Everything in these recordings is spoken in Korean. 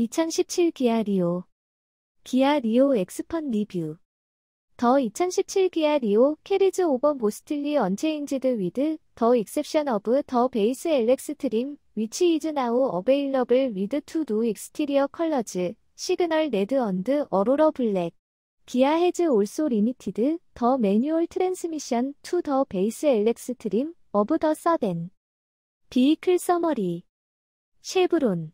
2017 기아 리오 기아 리오 엑스펀 리뷰 더 2017 기아 리오 캐리즈 오버 모스틀리 언체인지드 위드 더 익셉션 오브 더 베이스 엘렉스 트림 위치 이즈 나우 어베일러블 위드 투두 익스티리어 컬러즈 시그널 레드 언드 어로러 블랙 기아 헤즈 올소 리미티드 더 매뉴얼 트랜스미션 투 더 베이스 엘렉스 트림 어브 더 서덴 비이클 서머리 쉐브론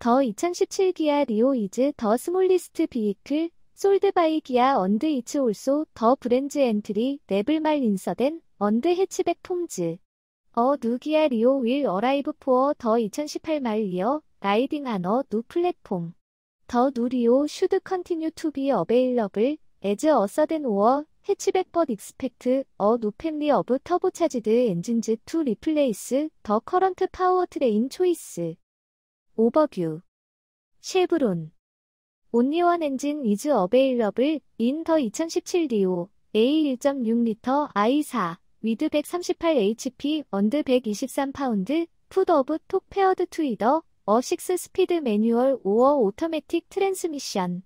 더2017 기아 리오 이즈 더 스몰리스트 비이클 솔드 바이 기아 언드 이츠 올소 더 브랜즈 엔트리 네블말 인서덴 언드 해치백 폼즈 어 누기아 리오 윌 어라이브 포어 더2018말 이어 라이딩 아너 어 누 플랫폼 더 누리오 슈드 컨티뉴 투 비 어베일러블 에즈 어서덴 오어 해치백 벗 익스펙트 어누 팸리 어브 터보차지드 엔진즈 투 리플레이스 더 커런트 파워 트레인 초이스 오버뷰 쉐브론 온리원 엔진 이즈 어베일러블 인더2017 리오 A 1.6L i4 위드 138HP 언드 123파운드 푸드 오브 톡 페어드 투이더 어식 스피드 스 매뉴얼 오어 오토매틱 트랜스미션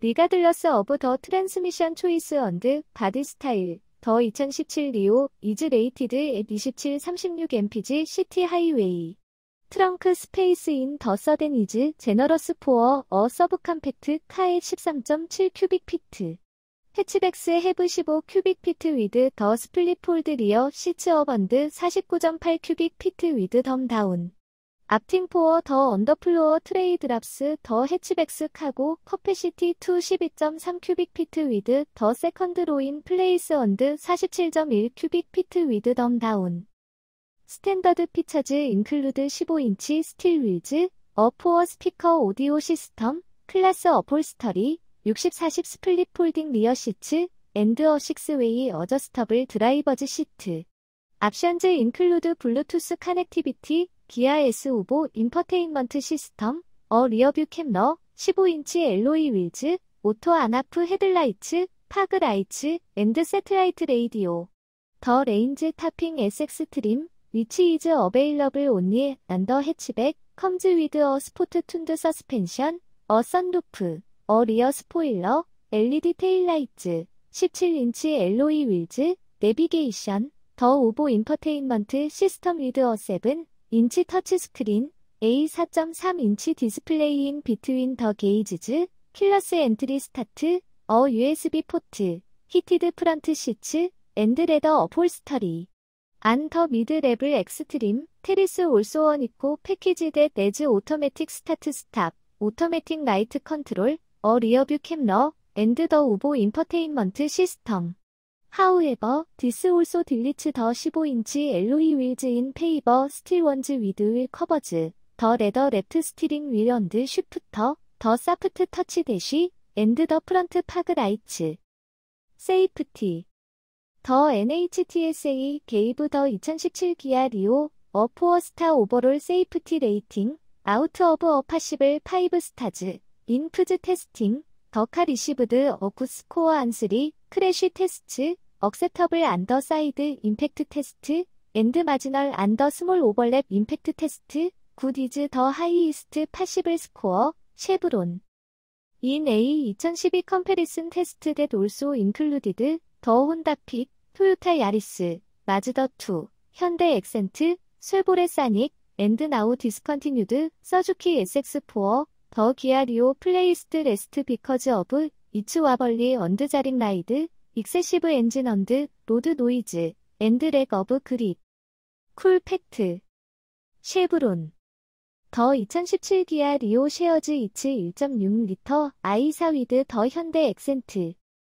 리가들러스 어브 더 트랜스미션 초이스 언드 바디 스타일 더 2017 리오 이즈 레이티드 앱2 7 36mpg 시티 하이웨이 트렁크 스페이스인 더 서덴 이즈 제너러스 포어 어 서브 컴팩트 카의 13.7 큐빅 피트 해치백스해브15 큐빅 피트 위드 더 스플릿 폴드 리어 시츠 어번드 49.8 큐빅 피트 위드 덤 다운 앞팀 포어 더 언더플로어 트레이 드랍스 더 해치백스 카고 커패시티 212.3 큐빅 피트 위드 더 세컨드 로인 플레이스 언드 47.1 큐빅 피트 위드 덤 다운 스탠다드 피차즈 인클루드 15인치 스틸 윌즈, 어포어 스피커 오디오 시스템, 클래스 어폴스터리, 60-40 스플릿 폴딩 리어 시츠 앤드어 식스웨이 어저스터블 드라이버즈 시트. 옵션즈 인클루드 블루투스 커넥티비티, 기아 S55 인퍼테인먼트 시스템, 어 리어뷰 캠러, 15인치 엘로이 윌즈, 오토 아나프 헤드라이츠, 파그 라이츠, 앤드 세트라이트 레이디오. 더 레인즈 타핑 SX 트림, which is available only under hatchback, comes with a sport tuned suspension, a sunroof, a rear spoiler, LED taillights, 17인치 LOE wheels, 내비게이션, 더 오보 인터테인먼트 시스템 위드 어 7인치 터치스크린, A4.3인치 디스플레이인 비트윈 더 게이지즈, 킬러스 엔트리 스타트, 어 USB 포트, 히티드 프런트 시츠, 앤드 레더 어폴스터리. 안더 미드 레벨 엑스트림, 테리스 올소원 있고 패키지 대 내즈 오토매틱 스타트 스탑, 오토매틱 라이트 컨트롤, 어 리어뷰 캠러, 앤드 더 우보 인터테인먼트 시스템. However, this also deletes the 15인치 alloy wheels in favor steel ones with wheel covers, the leather left steering wheel and shifter, the soft touch dash, and the front park lights. Safety 더 NHTSA 게이브 더2017 기아 리오 어포어 스타 오버롤 세이프티 레이팅 아우트 오브 어 파시블 파이브 스타즈 인프즈 테스팅 더카 리시브드 어쿠 스코어 안스리 크래쉬 테스트 억셉터블 안더 사이드 임팩트 테스트 엔드 마지널 안더 스몰 오버랩 임팩트 테스트 굿이즈 더 하이이스트 파시블 스코어 쉐브론 인 A 2012 컴페리슨 테스트 댓 올소 인클루디드 더혼다 픽, 토요타 야리스, 마즈더2, 현대 엑센트, 쇠보레 사닉, 앤드 나우 디스컨티뉴드, 서주키 SX4, 더 기아 리오 플레이스트 레스트 비커즈 어브, 이츠와 벌리 언드 자링 라이드, 익세시브 엔진 언드, 로드 노이즈, 앤드렉 어브 그립, 쿨 팩트, 쉐브론. 더 2017 기아 리오 쉐어즈 이츠 1.6리터 i4 위드 더 현대 엑센트